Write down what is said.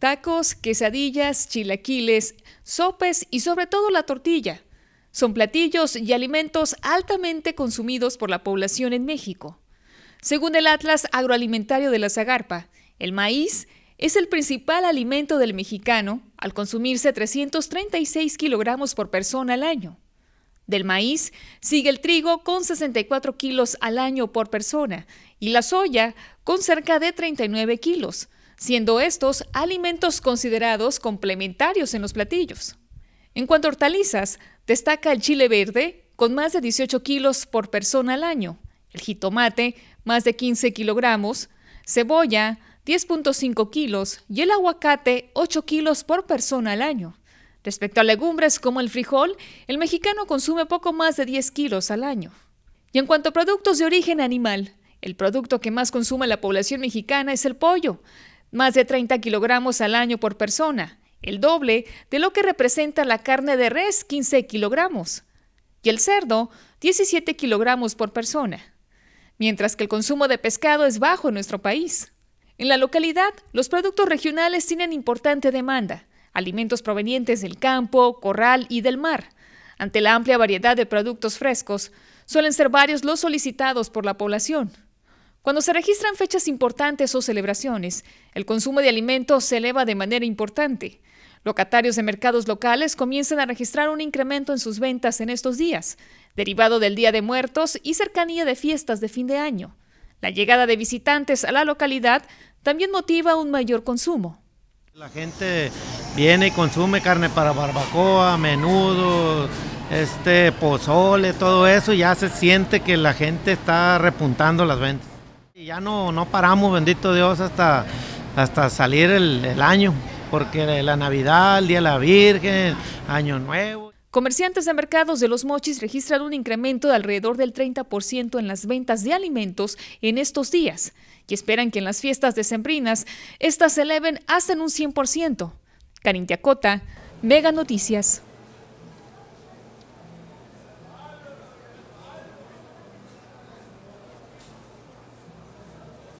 tacos, quesadillas, chilaquiles, sopes y sobre todo la tortilla. Son platillos y alimentos altamente consumidos por la población en México. Según el Atlas Agroalimentario de la Zagarpa, el maíz es el principal alimento del mexicano al consumirse 336 kilogramos por persona al año. Del maíz sigue el trigo con 64 kilos al año por persona y la soya con cerca de 39 kilos, siendo estos alimentos considerados complementarios en los platillos. En cuanto a hortalizas, destaca el chile verde, con más de 18 kilos por persona al año, el jitomate, más de 15 kilogramos, cebolla, 10.5 kilos y el aguacate, 8 kilos por persona al año. Respecto a legumbres como el frijol, el mexicano consume poco más de 10 kilos al año. Y en cuanto a productos de origen animal, el producto que más consume la población mexicana es el pollo, más de 30 kilogramos al año por persona, el doble de lo que representa la carne de res, 15 kilogramos, y el cerdo, 17 kilogramos por persona, mientras que el consumo de pescado es bajo en nuestro país. En la localidad, los productos regionales tienen importante demanda, alimentos provenientes del campo, corral y del mar. Ante la amplia variedad de productos frescos, suelen ser varios los solicitados por la población. Cuando se registran fechas importantes o celebraciones, el consumo de alimentos se eleva de manera importante. Locatarios de mercados locales comienzan a registrar un incremento en sus ventas en estos días, derivado del Día de Muertos y cercanía de fiestas de fin de año. La llegada de visitantes a la localidad también motiva un mayor consumo. La gente viene y consume carne para barbacoa, menudo, este pozole, todo eso, ya se siente que la gente está repuntando las ventas ya no, no paramos, bendito Dios, hasta, hasta salir el, año, porque la Navidad, el Día de la Virgen, Año Nuevo. Comerciantes de mercados de los mochis registran un incremento de alrededor del 30% en las ventas de alimentos en estos días y esperan que en las fiestas decembrinas estas se eleven hasta en un 100%. Carintia Cota, Mega Noticias.